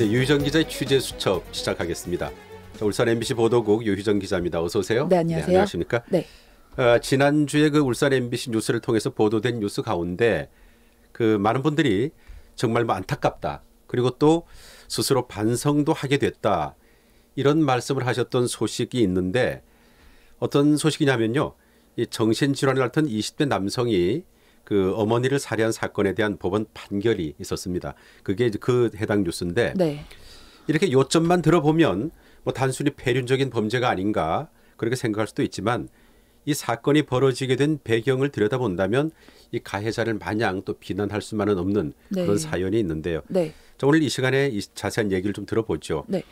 네, 유희정 기자의 취재 수첩 시작하겠습니다. 자, 울산 MBC 보도국 유희정 기자입니다. 어서 오세요. 네, 안녕하세요. 네, 안녕하십니까? 네. 어, 지난주에 그 울산 MBC 뉴스를 통해서 보도된 뉴스 가운데 그 많은 분들이 정말 뭐 안타깝다. 그리고 또 스스로 반성도 하게 됐다. 이런 말씀을 하셨던 소식이 있는데 어떤 소식이냐면요. 이 정신질환을 앓던 20대 남성이 그 어머니를 살해한 사건에 대한 법원 판결이 있었습니다. 그게 그 해당 뉴스인데 네. 이렇게 요점만 들어보면 뭐 단순히 폐륜적인 범죄가 아닌가 그렇게 생각할 수도 있지만 이 사건이 벌어지게 된 배경을 들여다본다면 이 가해자를 마냥 또 비난할 수만은 없는 네. 그런 사연이 있는데요. 네. 자, 오늘 이 시간에 이 자세한 얘기를 좀 들어보죠. 네.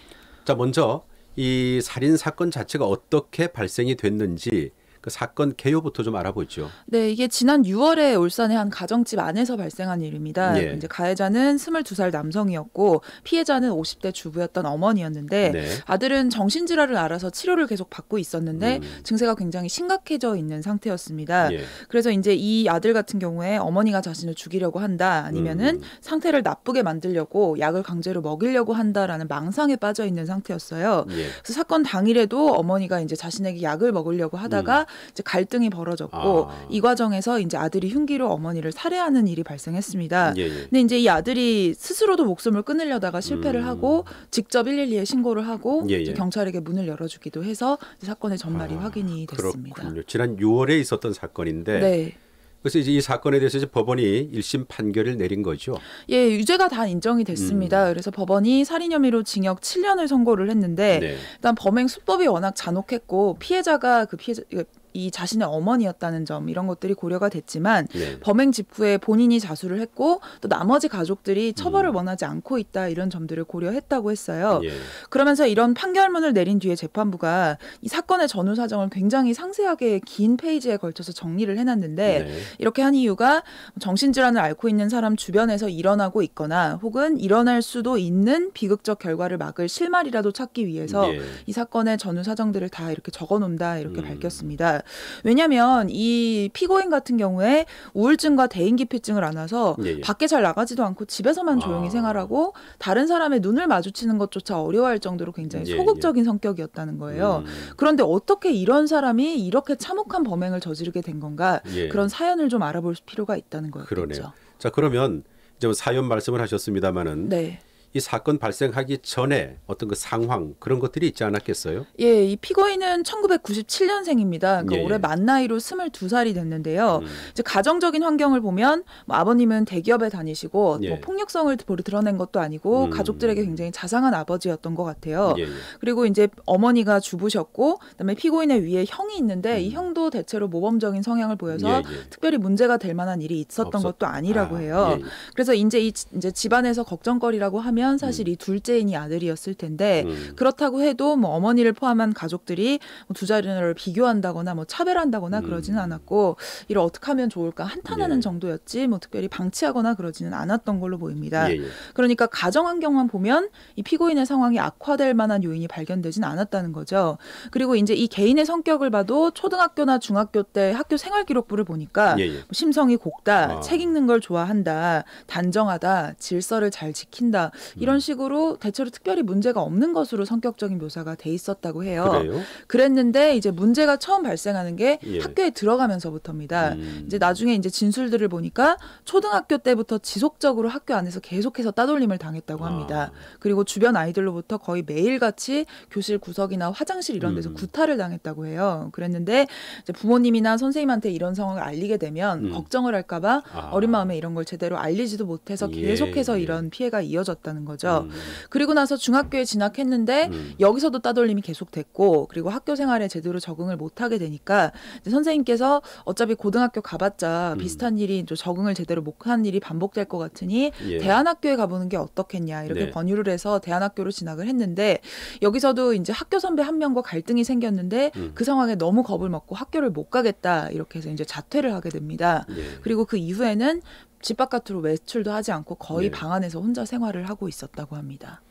자, 먼저 이 살인 사건 자체가 어떻게 발생이 됐는지 그 사건 개요부터 좀 알아보죠. 네, 이게 지난 6월에 울산의 한 가정집 안에서 발생한 일입니다. 예. 이제 가해자는 22살 남성이었고 피해자는 50대 주부였던 어머니였는데 네. 아들은 정신질환을 알아서 치료를 계속 받고 있었는데 음. 증세가 굉장히 심각해져 있는 상태였습니다. 예. 그래서 이제 이 아들 같은 경우에 어머니가 자신을 죽이려고 한다 아니면은 음. 상태를 나쁘게 만들려고 약을 강제로 먹이려고 한다라는 망상에 빠져 있는 상태였어요. 예. 그래서 사건 당일에도 어머니가 이제 자신에게 약을 먹으려고 하다가 음. 이제 갈등이 벌어졌고 아. 이 과정에서 이제 아들이 흉기로 어머니를 살해하는 일이 발생했습니다. 예, 예. 근데 이제 이 아들이 스스로도 목숨을 끊으려다가 실패를 음. 하고 직접 112에 신고를 하고 예, 예, 경찰에게 문을 열어주기도 해서 사건의 전말이 아, 확인이 됐습니다. 그렇군요. 지난 6월에 있었던 사건인데 네. 그래서 이제 이 사건에 대해서 이제 법원이 1심 판결을 내린 거죠. 예, 유죄가 다 인정이 됐습니다. 음. 그래서 법원이 살인 혐의로 징역 7년을 선고를 했는데 네. 일단 범행 수법이 워낙 잔혹했고 피해자가 그피해 이 자신의 어머니였다는 점 이런 것들이 고려가 됐지만 네. 범행 직후에 본인이 자수를 했고 또 나머지 가족들이 음. 처벌을 음. 원하지 않고 있다 이런 점들을 고려했다고 했어요. 예. 그러면서 이런 판결문을 내린 뒤에 재판부가 이 사건의 전후 사정을 굉장히 상세하게 긴 페이지에 걸쳐서 정리를 해놨는데 네. 이렇게 한 이유가 정신질환을 앓고 있는 사람 주변에서 일어나고 있거나 혹은 일어날 수도 있는 비극적 결과를 막을 실마리라도 찾기 위해서 예. 이 사건의 전후 사정들을 다 이렇게 적어놓는다 이렇게 음. 밝혔습니다. 왜냐하면 이 피고인 같은 경우에 우울증과 대인기피증을 안아서 예, 예. 밖에 잘 나가지도 않고 집에서만 아. 조용히 아. 생활하고 다른 사람의 눈을 마주치는 것조차 어려워할 정도로 굉장히 예, 예. 소극적인 성격이었다는 거예요. 음. 그런데 어떻게 이런 사람이 이렇게 참혹한 범행을 저지르게 된 건가 예. 그런 사연을 좀 알아볼 필요가 있다는 거였죠. 요자 그러면 이제 뭐 사연 말씀을 하셨습니다마는 네. 이 사건 발생하기 전에 어떤 그 상황 그런 것들이 있지 않았겠어요? 예, 이 피고인은 1997년생입니다. 그러니까 예, 예. 올해 만 나이로 22살이 됐는데요. 음. 이제 가정적인 환경을 보면 뭐 아버님은 대기업에 다니시고 예. 뭐 폭력성을 드러낸 것도 아니고 음. 가족들에게 굉장히 자상한 아버지였던 것 같아요. 예. 예. 그리고 이제 어머니가 주부셨고 그다음에 피고인의 위에 형이 있는데 음. 이 형도 대체로 모범적인 성향을 보여서 예, 특별히 문제가 될 만한 일이 있었던 없었... 것도 아니라고 아, 해요. 그래서 이제 이 이제 집안에서 걱정거리라고 하면 했면 음. 사실 이 둘째인이 아들이었을 텐데 음. 그렇다고 해도 뭐 어머니를 포함한 가족들이 뭐 두 자녀를 비교한다거나 뭐 차별한다거나 그러지는 음. 않았고 이를 어떻게 하면 좋을까 한탄하는 예. 정도였지 뭐 특별히 방치하거나 그러지는 않았던 걸로 보입니다. 예예. 예. 그러니까 가정 환경만 보면 이 피고인의 상황이 악화될 만한 요인이 발견되진 않았다는 거죠. 그리고 이제 이 개인의 성격을 봐도 초등학교나 중학교 때 학교 생활 기록부를 보니까 예, 예. 심성이 곱다, 아. 책 읽는 걸 좋아한다, 단정하다, 질서를 잘 지킨다 음. 이런 식으로 대체로 특별히 문제가 없는 것으로 성격적인 묘사가 돼 있었다고 해요. 그래요? 그랬는데 이제 문제가 처음 발생하는 게 예. 학교에 들어가면서부터입니다. 음. 이제 나중에 이제 진술들을 보니까 초등학교 때부터 지속적으로 학교 안에서 계속해서 따돌림을 당했다고 합니다. 아. 그리고 주변 아이들로부터 거의 매일같이 교실 구석이나 화장실 이런 데서 음. 구타를 당했다고 해요. 그랬는데 부모님이나 선생님한테 이런 상황을 알리게 되면 음. 걱정을 할까봐 아. 어린 마음에 이런 걸 제대로 알리지도 못해서 예, 계속해서 예. 이런 피해가 이어졌다는 들어가는 거죠. 음. 그리고 나서 중학교에 진학했는데 음. 여기서도 따돌림이 계속됐고 그리고 학교 생활에 제대로 적응을 못하게 되니까 선생님께서 어차피 고등학교 가봤자 음. 비슷한 일이 또 적응을 제대로 못한 일이 반복될 것 같으니 예. 대안학교에 가보는 게 어떻겠냐 이렇게 네. 권유를 해서 대안학교로 진학을 했는데 여기서도 이제 학교 선배 한 명과 갈등이 생겼는데 음. 그 상황에 너무 겁을 먹고 학교를 못 가겠다 이렇게 해서 이제 자퇴를 하게 됩니다. 예. 그리고 그 이후에는 집 바깥으로 외출도 하지 않고 거의 네. 방 안에서 혼자 생활을 하고 있었다고 합니다.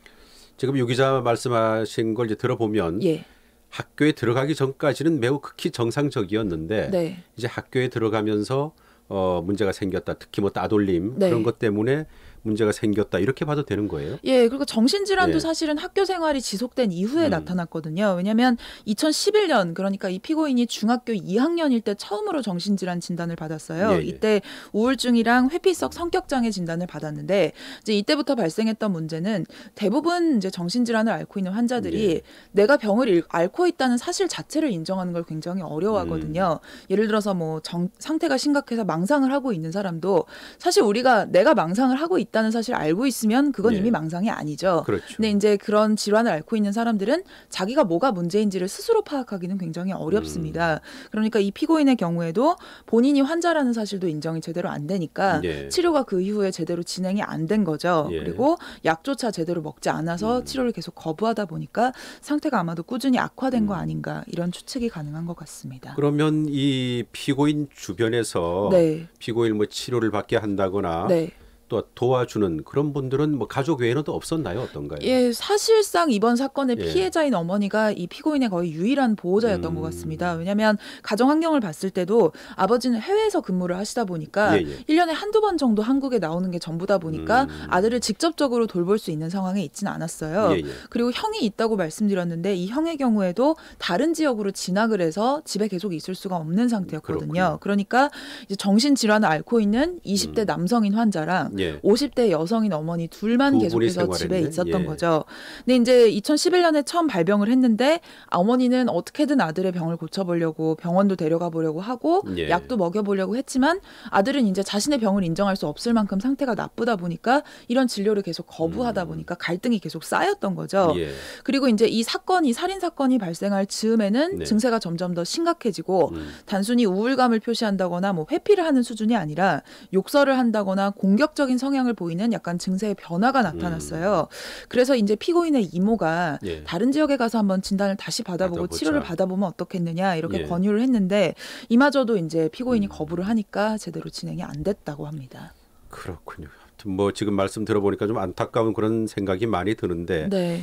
지금 유 기자 말씀하신 걸 이제 들어보면 예. 학교에 들어가기 전까지는 매우 극히 정상적이었는데 네. 이제 학교에 들어가면서 어 문제가 생겼다. 특히 뭐 따돌림 네. 그런 것 때문에 문제가 생겼다 이렇게 봐도 되는 거예요? 예, 그리고 정신질환도 예. 사실은 학교 생활이 지속된 이후에 음. 나타났거든요. 왜냐하면 2011년 그러니까 이 피고인이 중학교 2학년일 때 처음으로 정신질환 진단을 받았어요. 예, 예, 이때 우울증이랑 회피성 성격장애 진단을 받았는데 이제 이때부터 발생했던 문제는 대부분 이제 정신질환을 앓고 있는 환자들이 예. 내가 병을 앓고 있다는 사실 자체를 인정하는 걸 굉장히 어려워하거든요. 음. 예를 들어서 뭐 정, 상태가 심각해서 망상을 하고 있는 사람도 사실 우리가 내가 망상을 하고 있다 있다는 사실을 알고 있으면 그건 예. 이미 망상이 아니죠. 그렇죠. 근데 이제 그런 질환을 앓고 있는 사람들은 자기가 뭐가 문제인지를 스스로 파악하기는 굉장히 어렵습니다. 음. 그러니까 이 피고인의 경우에도 본인이 환자라는 사실도 인정이 제대로 안 되니까 예. 치료가 그 이후에 제대로 진행이 안 된 거죠. 예. 그리고 약조차 제대로 먹지 않아서 음. 치료를 계속 거부하다 보니까 상태가 아마도 꾸준히 악화된 음. 거 아닌가 이런 추측이 가능한 것 같습니다. 그러면 이 피고인 주변에서 네. 피고인 뭐 치료를 받게 한다거나 네. 또 도와주는 그런 분들은 뭐 가족 외에는또 없었나요? 어떤가요? 예, 사실상 이번 사건의 예. 피해자인 어머니가 이 피고인의 거의 유일한 보호자였던 음. 것 같습니다. 왜냐하면 가정 환경을 봤을 때도 아버지는 해외에서 근무를 하시다 보니까 예, 예. 1년에 한두 번 정도 한국에 나오는 게 전부다 보니까 음. 아들을 직접적으로 돌볼 수 있는 상황에 있지는 않았어요. 예, 예, 그리고 형이 있다고 말씀드렸는데 이 형의 경우에도 다른 지역으로 진학을 해서 집에 계속 있을 수가 없는 상태였거든요. 그렇군요. 그러니까 정신 질환을 앓고 있는 20대 음. 남성인 환자랑 예. 50대 여성인 어머니 둘만 계속해서 집에 있었던 예. 거죠. 근데 이제 2011년에 처음 발병을 했는데 어머니는 어떻게든 아들의 병을 고쳐보려고 병원도 데려가 보려고 하고 예. 약도 먹여보려고 했지만 아들은 이제 자신의 병을 인정할 수 없을 만큼 상태가 나쁘다 보니까 이런 진료를 계속 거부하다 음. 보니까 갈등이 계속 쌓였던 거죠. 예. 그리고 이제 이 사건이 살인 사건이 발생할 즈음에는 네. 증세가 점점 더 심각해지고 음. 단순히 우울감을 표시한다거나 뭐 회피를 하는 수준이 아니라 욕설을 한다거나 공격적 반항적인 성향을 보이는 약간 증세의 변화가 나타났어요. 음. 그래서 이제 피고인의 이모가 예. 다른 지역에 가서 한번 진단을 다시 받아보고 받아보자. 치료를 받아보면 어떻겠느냐 이렇게 예. 권유를 했는데 이마저도 이제 피고인이 음. 거부를 하니까 제대로 진행이 안 됐다고 합니다. 그렇군요. 뭐 지금 말씀 들어보니까 좀 안타까운 그런 생각이 많이 드는데 네.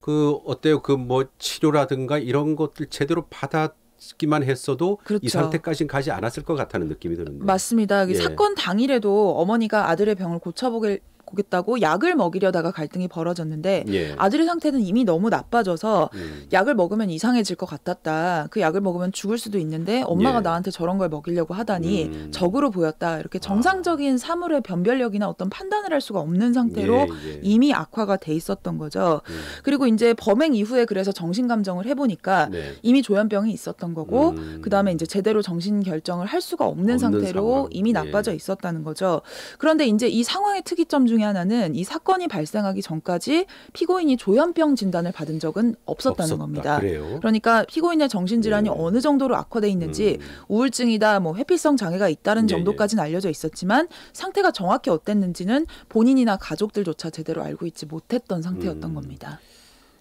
그 어때요? 그 뭐 치료라든가 이런 것들 제대로 받아 있 기만 했어도 그렇죠. 이 상태까지는 가지 않았을 것 같다는 느낌이 드는데 맞습니다. 예. 사건 당일에도 어머니가 아들의 병을 고쳐보길 보겠다고 약을 먹이려다가 갈등이 벌어졌는데 예. 아들의 상태는 이미 너무 나빠져서 음. 약을 먹으면 이상해질 것 같았다. 그 약을 먹으면 죽을 수도 있는데 엄마가 예. 나한테 저런 걸 먹이려고 하다니 음. 적으로 보였다. 이렇게 아. 정상적인 아. 사물의 변별력이나 어떤 판단을 할 수가 없는 상태로 예. 예. 이미 악화가 돼 있었던 거죠. 음. 그리고 이제 범행 이후에 그래서 정신 감정을 해보니까 네. 이미 조현병이 있었던 거고 음. 그 다음에 이제 제대로 정신 결정을 할 수가 없는, 없는 상태로 상황. 이미 예. 나빠져 있었다는 거죠. 그런데 이제 이 상황의 특이점 중에 하나는 이 사건이 발생하기 전까지 피고인이 조현병 진단을 받은 적은 없었다는 없었다. 겁니다. 그래요? 그러니까 피고인의 정신질환이 네. 어느 정도로 악화돼 있는지 음. 우울증이다, 뭐 회피성 장애가 있다는 네, 네. 정도까지는 알려져 있었지만 상태가 정확히 어땠는지는 본인이나 가족들조차 제대로 알고 있지 못했던 상태였던 음. 겁니다.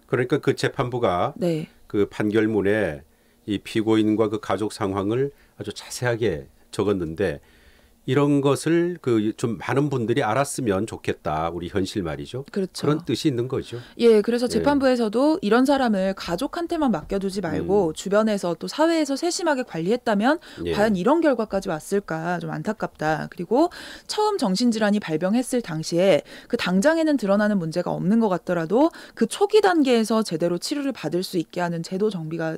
그러니까 그 재판부가 네. 그 판결문에 이 피고인과 그 가족 상황을 아주 자세하게 적었는데 이런 것을 그좀 많은 분들이 알았으면 좋겠다. 우리 현실 말이죠. 그렇죠. 그런 뜻이 있는 거죠. 예, 그래서 예. 재판부에서도 예. 이런 사람을 가족한테만 맡겨두지 말고 음. 주변에서 또 사회에서 세심하게 관리했다면 예. 과연 이런 결과까지 왔을까 좀 안타깝다. 그리고 처음 정신질환이 발병했을 당시에 그 당장에는 드러나는 문제가 없는 것 같더라도 그 초기 단계에서 제대로 치료를 받을 수 있게 하는 제도 정비가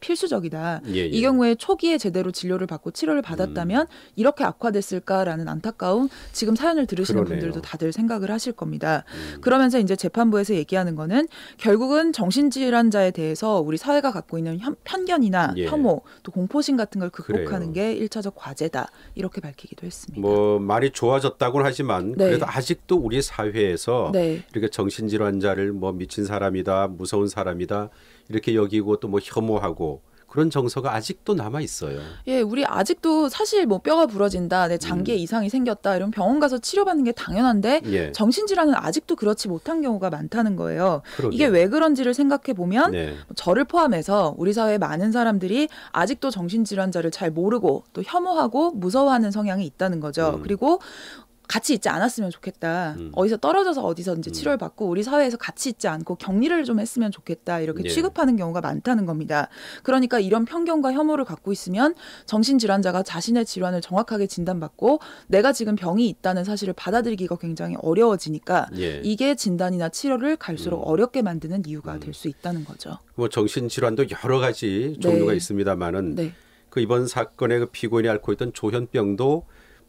필수적이다. 예, 예. 이 경우에 초기에 제대로 진료를 받고 치료를 받았다면 음. 이렇게 악화됐을까라는 안타까움 지금 사연을 들으시는 그러네요. 분들도 다들 생각을 하실 겁니다. 음. 그러면서 이제 재판부에서 얘기하는 거는 결국은 정신질환자에 대해서 우리 사회가 갖고 있는 현, 편견이나 예. 혐오 또 공포심 같은 걸 극복하는 그래요. 게일차적 과제다. 이렇게 밝히기도 했습니다. 뭐 말이 좋아졌다고는 하지만 네. 그래도 아직도 우리 사회에서 네. 이렇게 정신질환자를 뭐 미친 사람이다, 무서운 사람이다 이렇게 여기고 또 뭐 혐오하고 그런 정서가 아직도 남아 있어요. 예, 우리 아직도 사실 뭐 뼈가 부러진다, 내 장기에 음. 이상이 생겼다 이런 병원 가서 치료받는 게 당연한데 예. 정신질환은 아직도 그렇지 못한 경우가 많다는 거예요. 그러게. 이게 왜 그런지를 생각해 보면 네. 뭐 저를 포함해서 우리 사회 많은 사람들이 아직도 정신질환자를 잘 모르고 또 혐오하고 무서워하는 성향이 있다는 거죠. 음. 그리고 같이 있지 않았으면 좋겠다. 음. 어디서 떨어져서 어디서 이제 음. 치료를 받고 우리 사회에서 같이 있지 않고 격리를 좀 했으면 좋겠다. 이렇게 예. 취급하는 경우가 많다는 겁니다. 그러니까 이런 편견과 혐오를 갖고 있으면 정신질환자가 자신의 질환을 정확하게 진단받고 내가 지금 병이 있다는 사실을 받아들이기가 굉장히 어려워지니까 예. 이게 진단이나 치료를 갈수록 음. 어렵게 만드는 이유가 음. 될수 있다는 거죠. 뭐 정신질환도 여러 가지 종류가 네. 있습니다만은 네. 그 이번 사건의 그 피고인이 앓고 있던 조현병도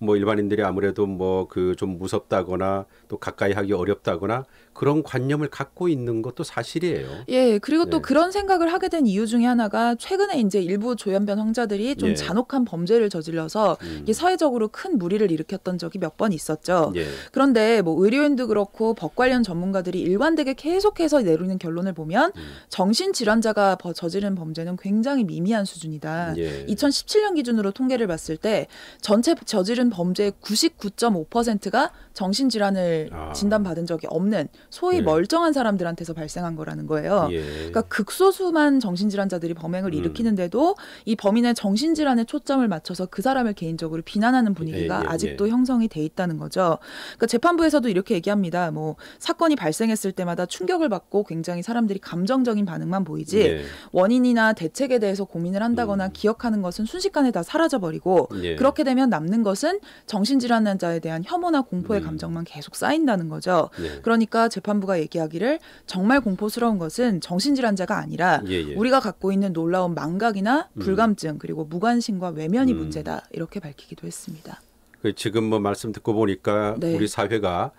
뭐 일반인들이 아무래도 뭐 그 좀 무섭다거나 또 가까이 하기 어렵다거나 그런 관념을 갖고 있는 것도 사실이에요. 예, 그리고 또 예. 그런 생각을 하게 된 이유 중에 하나가 최근에 이제 일부 조현병 환자들이 좀 예. 잔혹한 범죄를 저질러서 음. 이게 사회적으로 큰 무리를 일으켰던 적이 몇 번 있었죠. 예. 그런데 뭐 의료인도 그렇고 법 관련 전문가들이 일관되게 계속해서 내리는 결론을 보면 음. 정신질환자가 저지른 범죄는 굉장히 미미한 수준이다. 2017년 예. 기준으로 통계를 봤을 때 전체 저지른 범죄의 99.5%가 정신질환을 아. 진단받은 적이 없는 소위 예. 멀쩡한 사람들한테서 발생한 거라는 거예요. 예. 그러니까 극소수만 정신질환자들이 범행을 음. 일으키는데도 이 범인의 정신질환에 초점을 맞춰서 그 사람을 개인적으로 비난하는 분위기가 예, 예, 예. 아직도 형성이 돼 있다는 거죠. 그러니까 재판부에서도 이렇게 얘기합니다. 뭐 사건이 발생했을 때마다 충격을 받고 굉장히 사람들이 감정적인 반응만 보이지 예. 원인이나 대책에 대해서 고민을 한다거나 음. 기억하는 것은 순식간에 다 사라져 버리고 그렇게 되면 남는 것은 정신질환 환자에 대한 혐오나 공포의 음. 감정만 계속 쌓인다는 거죠. 예. 그러니까 재판부가 얘기하기를 정말 공포스러운 것은 정신질환자가 아니라 예예. 예. 우리가 갖고 있는 놀라운 망각이나 음. 불감증 음. 그리고 무관심과 외면이 음. 문제다 이렇게 밝히기도 했습니다. 그 지금 뭐 말씀 듣고 보니까 네. 우리 사회가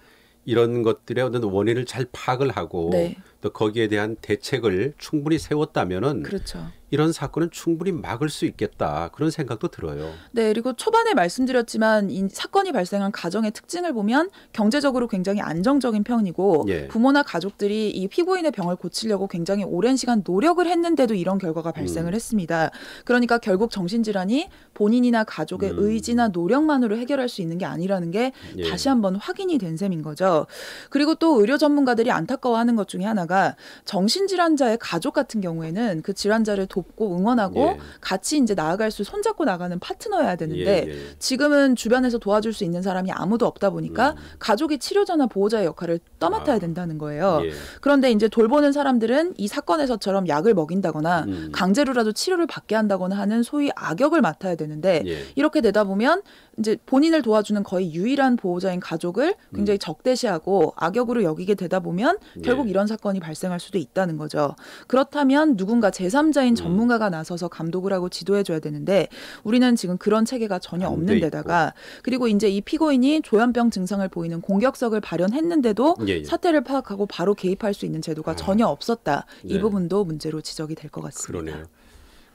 이런 것들의 어떤 원인을 잘 파악을 하고 네. 또 거기에 대한 대책을 충분히 세웠다면은 그렇죠. 이런 사건은 충분히 막을 수 있겠다 그런 생각도 들어요. 네, 그리고 초반에 말씀드렸지만 이 사건이 발생한 가정의 특징을 보면 경제적으로 굉장히 안정적인 편이고 예. 부모나 가족들이 이 피고인의 병을 고치려고 굉장히 오랜 시간 노력을 했는데도 이런 결과가 음. 발생을 음. 했습니다. 그러니까 결국 정신질환이 본인이나 가족의 음. 의지나 노력만으로 해결할 수 있는 게 아니라는 게 예. 다시 한번 확인이 된 셈인 거죠. 그리고 또 의료 전문가들이 안타까워하는 것 중에 하나가 있다가 정신질환자의 가족 같은 경우에는 그 질환자를 돕고 응원하고 예. 같이 이제 나아갈 수 손잡고 나가는 파트너여야 되는데 예, 예. 지금은 주변에서 도와줄 수 있는 사람이 아무도 없다 보니까 음. 가족이 치료자나 보호자의 역할을 떠맡아야 아. 된다는 거예요. 예. 그런데 이제 돌보는 사람들은 이 사건에서처럼 약을 먹인다거나 음. 강제로라도 치료를 받게 한다거나 하는 소위 악역을 맡아야 되는데 예. 이렇게 되다 보면 이제 본인을 도와주는 거의 유일한 보호자인 가족을 음. 굉장히 음. 적대시하고 악역으로 여기게 되다 보면 예. 결국 예. 이런 사건이 발생할 수도 있다는 거죠. 그렇다면 누군가 제3자인 음. 전문가가 나서서 감독을 하고 지도해줘야 되는데 우리는 지금 그런 체계가 전혀 없는 데다가 그리고 이제 이 피고인이 조현병 증상을 보이는 공격석을 발현했는데도 예예. 예. 사태를 파악하고 바로 개입할 수 있는 제도가 아. 전혀 없었다. 이 네. 부분도 문제로 지적이 될 것 같습니다. 그러네요.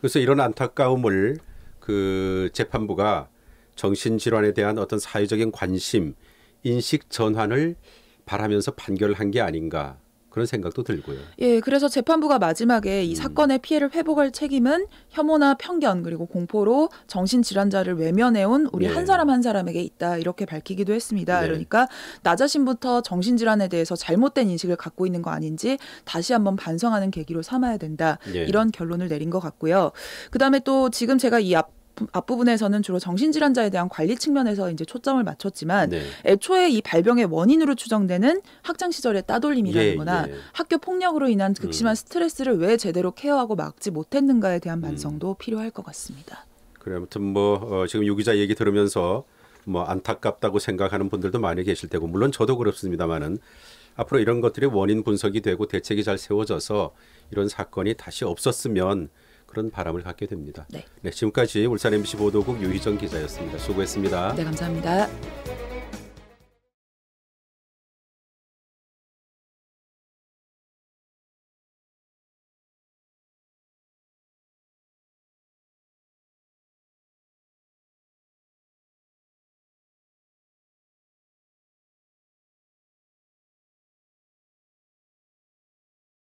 그래서 이런 안타까움을 그 재판부가 정신질환에 대한 어떤 사회적인 관심, 인식 전환을 바라면서 판결을 한 게 아닌가 그런 생각도 들고요. 예, 그래서 재판부가 마지막에 이 음. 사건의 피해를 회복할 책임은 혐오나 편견 그리고 공포로 정신질환자를 외면해온 우리 네. 한 사람 한 사람에게 있다 이렇게 밝히기도 했습니다. 네. 그러니까 나 자신부터 정신질환에 대해서 잘못된 인식을 갖고 있는 거 아닌지 다시 한번 반성하는 계기로 삼아야 된다 네. 이런 결론을 내린 것 같고요. 그 다음에 또 지금 제가 이앞 앞부분에서는 주로 정신질환자에 대한 관리 측면에서 이제 초점을 맞췄지만 네. 애초에 이 발병의 원인으로 추정되는 학창 시절의 따돌림이라거나 예, 예. 학교 폭력으로 인한 극심한 음. 스트레스를 왜 제대로 케어하고 막지 못했는가에 대한 반성도 음. 필요할 것 같습니다. 그래 아무튼 뭐 어, 지금 유기자 얘기 들으면서 뭐 안타깝다고 생각하는 분들도 많이 계실 테고 물론 저도 그렇습니다만은 앞으로 이런 것들이 원인 분석이 되고 대책이 잘 세워져서 이런 사건이 다시 없었으면 그런 바람을 갖게 됩니다. 네. 네 지금까지 울산 MBC 보도국 유희정 기자였습니다. 수고했습니다. 네, 감사합니다.